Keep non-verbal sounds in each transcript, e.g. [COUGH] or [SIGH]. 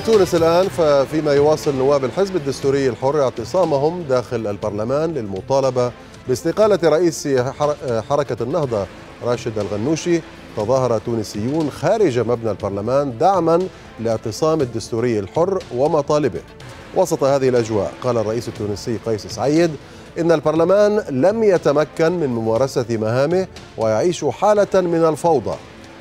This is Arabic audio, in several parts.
تونس الآن ففيما يواصل نواب الحزب الدستوري الحر اعتصامهم داخل البرلمان للمطالبة باستقالة رئيس حركة النهضة راشد الغنوشي تظاهر تونسيون خارج مبنى البرلمان دعما لاعتصام الدستوري الحر ومطالبه وسط هذه الأجواء قال الرئيس التونسي قيس سعيد إن البرلمان لم يتمكن من ممارسة مهامه ويعيش حالة من الفوضى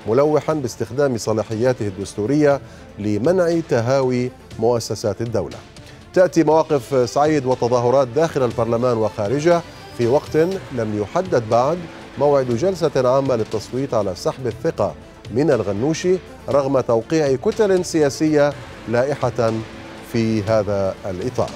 ملوحا باستخدام صلاحياته الدستورية لمنع تهاوي مؤسسات الدولة تأتي مواقف سعيد وتظاهرات داخل البرلمان وخارجه في وقت لم يحدد بعد موعد جلسة عامة للتصويت على سحب الثقة من الغنوشي رغم توقيع كتل سياسية لائحة في هذا الإطار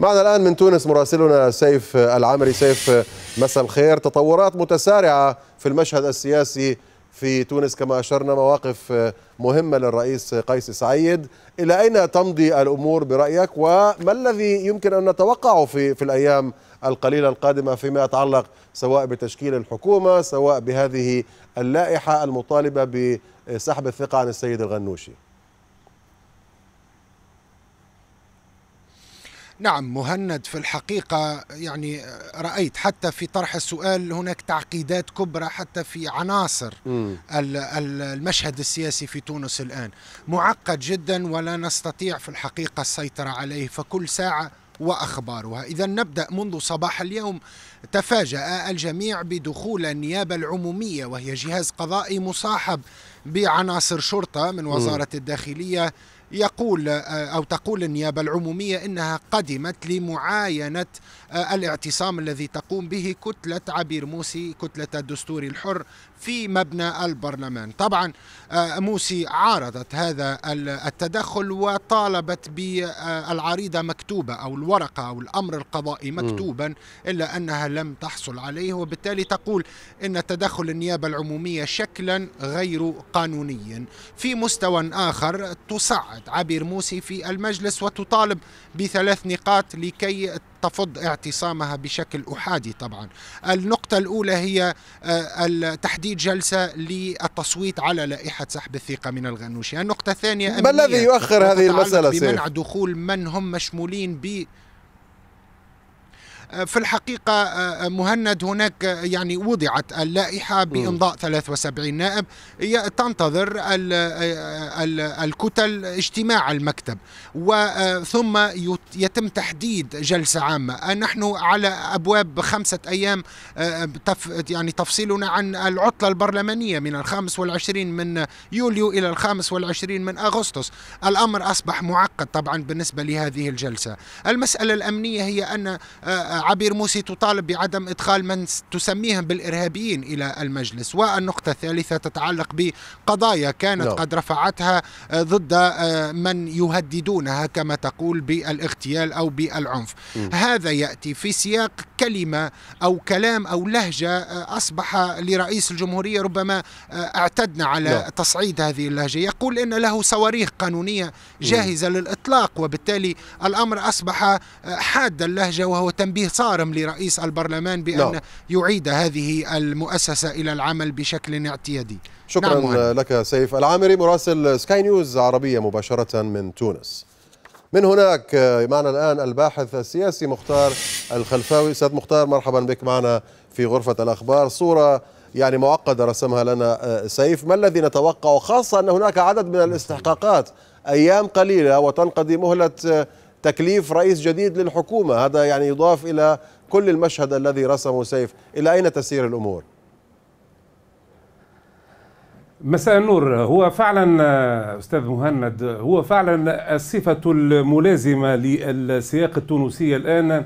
معنا الآن من تونس مراسلنا سيف العامري سيف مساء الخير تطورات متسارعة في المشهد السياسي في تونس كما أشرنا مواقف آه، مهمة للرئيس قيس سعيد إلى أين تمضي الأمور برأيك وما الذي يمكن أن نتوقعه في, في الأيام القليلة القادمة فيما يتعلق سواء بتشكيل الحكومة سواء بهذه اللائحة المطالبة بسحب الثقة عن السيد الغنوشي نعم مهند في الحقيقة يعني رأيت حتى في طرح السؤال هناك تعقيدات كبرى حتى في عناصر م. المشهد السياسي في تونس الآن معقد جدا ولا نستطيع في الحقيقة السيطرة عليه فكل ساعة واخبارها، اذا نبدا منذ صباح اليوم تفاجأ الجميع بدخول النيابه العموميه وهي جهاز قضائي مصاحب بعناصر شرطه من وزاره الداخليه يقول آه، أو تقول النيابة العمومية إنها قدمت لمعاينة آه، الاعتصام الذي تقوم به كتلة عبير موسي كتلة الدستور الحر في مبنى البرلمان طبعا آه، موسي عارضت هذا التدخل وطالبت بالعريضة مكتوبة أو الورقة أو الأمر القضائي مكتوبا إلا أنها لم تحصل عليه وبالتالي تقول إن تدخل النيابة العمومية شكلا غير قانوني في مستوى آخر تصعد القواعد عبير موسي في المجلس وتطالب بثلاث نقاط لكي تفض اعتصامها بشكل احادي طبعا. النقطه الاولى هي آه، تحديد جلسه للتصويت على لائحه سحب الثقه من الغنوشي. النقطه الثانيه ما الذي يؤخر هذه المساله بمنع دخول من هم مشمولين ب في الحقيقة آه، مهند هناك آه، يعني وضعت اللائحة بإمضاء 73 نائب تنتظر آه، الكتل اجتماع المكتب وثم يتم تحديد جلسة عامة نحن على أبواب خمسة أيام يعني تفصيلنا عن العطلة البرلمانية من الخامس والعشرين من يوليو إلى الخامس والعشرين من أغسطس الأمر أصبح معقد طبعا بالنسبة لهذه الجلسة المسألة الأمنية هي أن عبير موسي تطالب بعدم إدخال من تسميهم بالإرهابيين إلى المجلس والنقطة الثالثة تتعلق بقضايا كانت لا. نعم. قد رفعتها آه، ضد آه، من يهددونها كما تقول بالاغتيال أو بالعنف م. هذا يأتي في سياق كلمة أو كلام أو لهجة آه، أصبح لرئيس الجمهورية ربما اعتدنا على لا. نعم. تصعيد هذه اللهجة يقول إن له صواريخ قانونية جاهزة م. للإطلاق وبالتالي الأمر أصبح حاد اللهجة وهو تنبيه صارم لرئيس البرلمان بأن نعم. يعيد هذه المؤسسة إلى العمل بشكل اعتيادي شكرا نعم لك سيف العامري مراسل سكاي نيوز عربية مباشرة من تونس من هناك معنا الآن الباحث السياسي مختار الخلفاوي أستاذ مختار مرحبا بك معنا في غرفة الأخبار صورة يعني معقدة رسمها لنا آه، سيف ما الذي نتوقع خاصة أن هناك عدد من الاستحقاقات أيام قليلة وتنقضي مهلة آه، تكليف رئيس جديد للحكومة هذا يعني يضاف إلى كل المشهد الذي رسمه سيف إلى أين تسير الأمور؟ مساء النور هو فعلا استاذ مهند هو فعلا الصفه الملازمه للسياق التونسي الان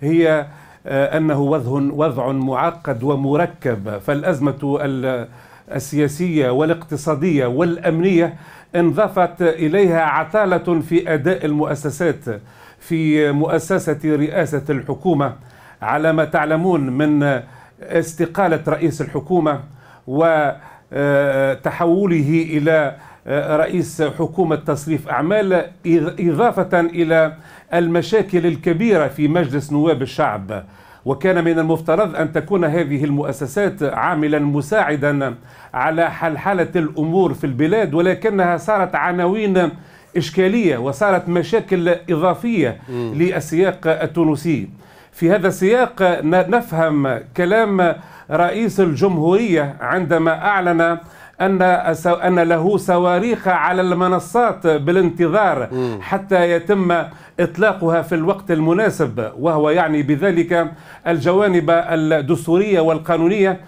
هي آه، انه وضع وضع معقد ومركب فالازمه السياسية والاقتصادية والأمنية انضافت إليها عطالة في أداء المؤسسات في مؤسسة رئاسة الحكومة على ما تعلمون من استقالة رئيس الحكومة وتحوله آه، إلى آه، رئيس حكومة تصريف أعمال إضافة إلى المشاكل الكبيرة في مجلس نواب الشعب وكان من المفترض أن تكون هذه المؤسسات عاملا مساعدا على حلحلة الأمور في البلاد ولكنها صارت عناوين إشكالية وصارت مشاكل إضافية م. للسياق التونسي في هذا السياق نفهم كلام رئيس الجمهورية عندما أعلن أن أن له صواريخ على المنصات بالانتظار حتى يتم إطلاقها في الوقت المناسب وهو يعني بذلك الجوانب الدستورية والقانونية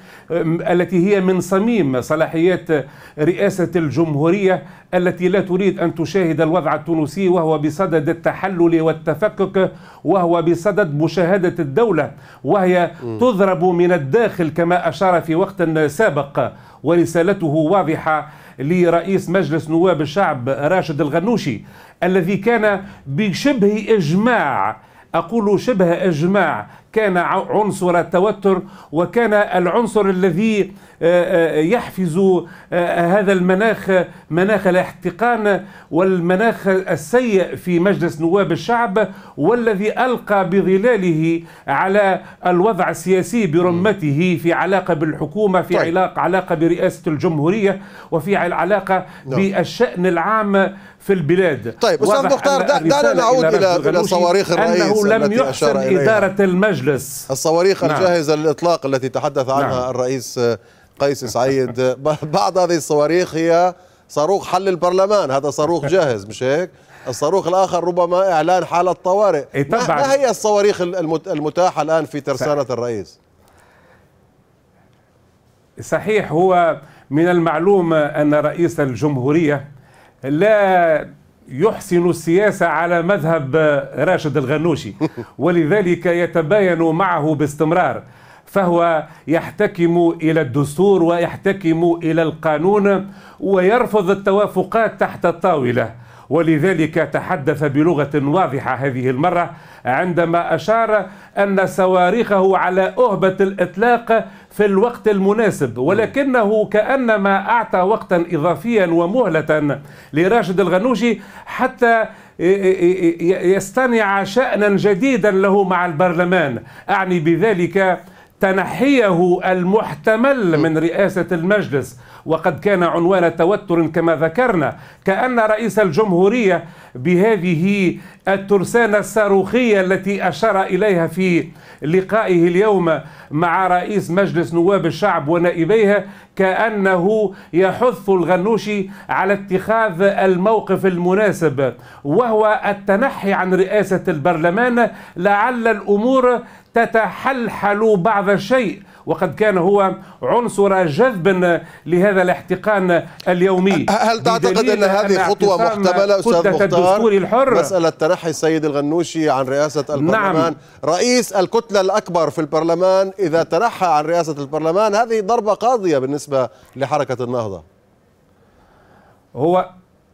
التي هي من صميم صلاحيات رئاسة الجمهورية التي لا تريد أن تشاهد الوضع التونسي وهو بصدد التحلل والتفكك وهو بصدد مشاهدة الدولة وهي م. تضرب من الداخل كما أشار في وقت سابق ورسالته واضحة لرئيس مجلس نواب الشعب راشد الغنوشي الذي كان بشبه إجماع أقول شبه إجماع كان عنصر التوتر وكان العنصر الذي آه، آه، يحفز آه، هذا المناخ مناخ الاحتقان والمناخ السيء في مجلس نواب الشعب والذي ألقى بظلاله على الوضع السياسي برمته في علاقة بالحكومة في طيب. علاقة, علاقة برئاسة الجمهورية وفي علاقة نعم. بالشأن العام في البلاد طيب أستاذ مختار دعنا نعود إلى, إلى صواريخ الرئيس أنه لم يحسن إدارة المجلس المجلس الصواريخ نعم. الجاهزة للإطلاق التي تحدث عنها نعم. الرئيس قيس [LAUGHS] سعيد بعض هذه الصواريخ هي صاروخ حل البرلمان هذا صاروخ [LAUGHS] جاهز مش هيك الصاروخ الآخر ربما إعلان حالة طوارئ ما, ما هي الصواريخ المتاحة الآن في ترسانة الرئيس صحيح هو من المعلوم أن رئيس الجمهورية لا يحسن السياسة على مذهب راشد الغنوشي [LAUGHS] ولذلك يتباين معه باستمرار فهو يحتكم إلى الدستور ويحتكم إلى القانون ويرفض التوافقات تحت الطاولة ولذلك تحدث بلغة واضحة هذه المرة عندما أشار أن صواريخه على أهبة الإطلاق في الوقت المناسب ولكنه كأنما أعطى وقتا إضافيا ومهلة لراشد الغنوجي حتى يصطنع شأنا جديدا له مع البرلمان أعني بذلك تنحيه المحتمل من رئاسة المجلس وقد كان عنوان توتر كما ذكرنا كأن رئيس الجمهورية بهذه الترسانة الصاروخية التي أشار إليها في لقائه اليوم مع رئيس مجلس نواب الشعب ونائبيها كأنه يحث الغنوشي على اتخاذ الموقف المناسب وهو التنحي عن رئاسة البرلمان لعل الأمور تتحلحل بعض الشيء وقد كان هو عنصر جذب لهذا الاحتقان اليومي هل تعتقد أن هذه خطوة محتملة أستاذ مختار الحر مسألة ترحي السيد الغنوشي عن رئاسة نعم. البرلمان نعم. رئيس الكتلة الأكبر في البرلمان إذا ترحى عن رئاسة البرلمان هذه ضربة قاضية بالنسبة لحركة النهضة هو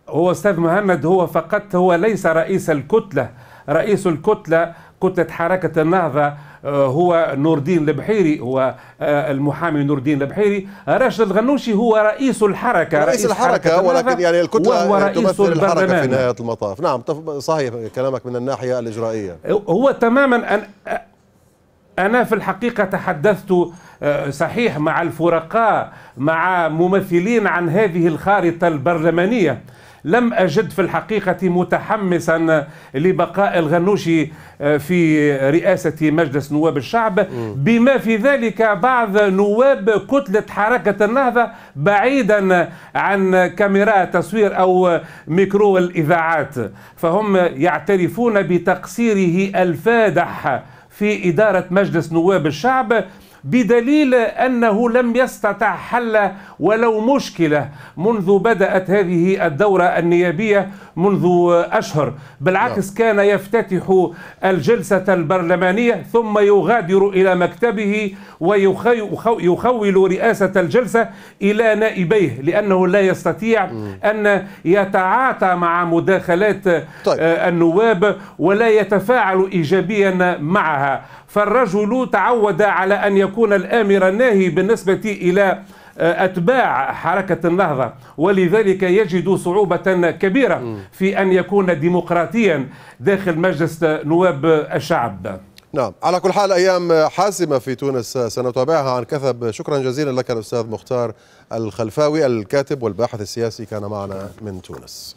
هو استاذ مهند هو فقط هو ليس رئيس الكتله رئيس الكتله كتله حركه النهضه آه، هو نور الدين البحيري هو آه، المحامي نور الدين البحيري راشد الغنوشي هو رئيس الحركه رئيس, رئيس الحركه, الحركة ولكن يعني الكتله هو رئيس تمثل الحركه في نهايه المطاف نعم صحيح كلامك من الناحيه الاجرائيه هو تماما أن أنا في الحقيقة تحدثت آه، صحيح مع الفرقاء مع ممثلين عن هذه الخارطة البرلمانية لم أجد في الحقيقة متحمسا لبقاء الغنوشي آه، في رئاسة مجلس نواب الشعب بما في ذلك بعض نواب كتلة حركة النهضة بعيدا عن كاميرا تصوير أو ميكرو الإذاعات فهم يعترفون بتقصيره الفادح في إدارة مجلس نواب الشعب بدليل أنه لم يستطع حل ولو مشكلة منذ بدأت هذه الدورة النيابية منذ أشهر بالعكس نعم. كان يفتتح الجلسة البرلمانية ثم يغادر إلى مكتبه ويخول رئاسة الجلسة إلى نائبيه لأنه لا يستطيع أن يتعاطى مع مداخلات طيب. آه، النواب ولا يتفاعل إيجابيا معها فالرجل تعود على أن يكون يكون الامر الناهي بالنسبه الى آه، أتباع حركة النهضة ولذلك يجد صعوبة كبيرة في أن يكون ديمقراطيا داخل مجلس نواب الشعب نعم على كل حال أيام حاسمة في تونس سنتابعها عن كثب شكرا جزيلا لك الأستاذ مختار الخلفاوي الكاتب والباحث السياسي كان معنا من تونس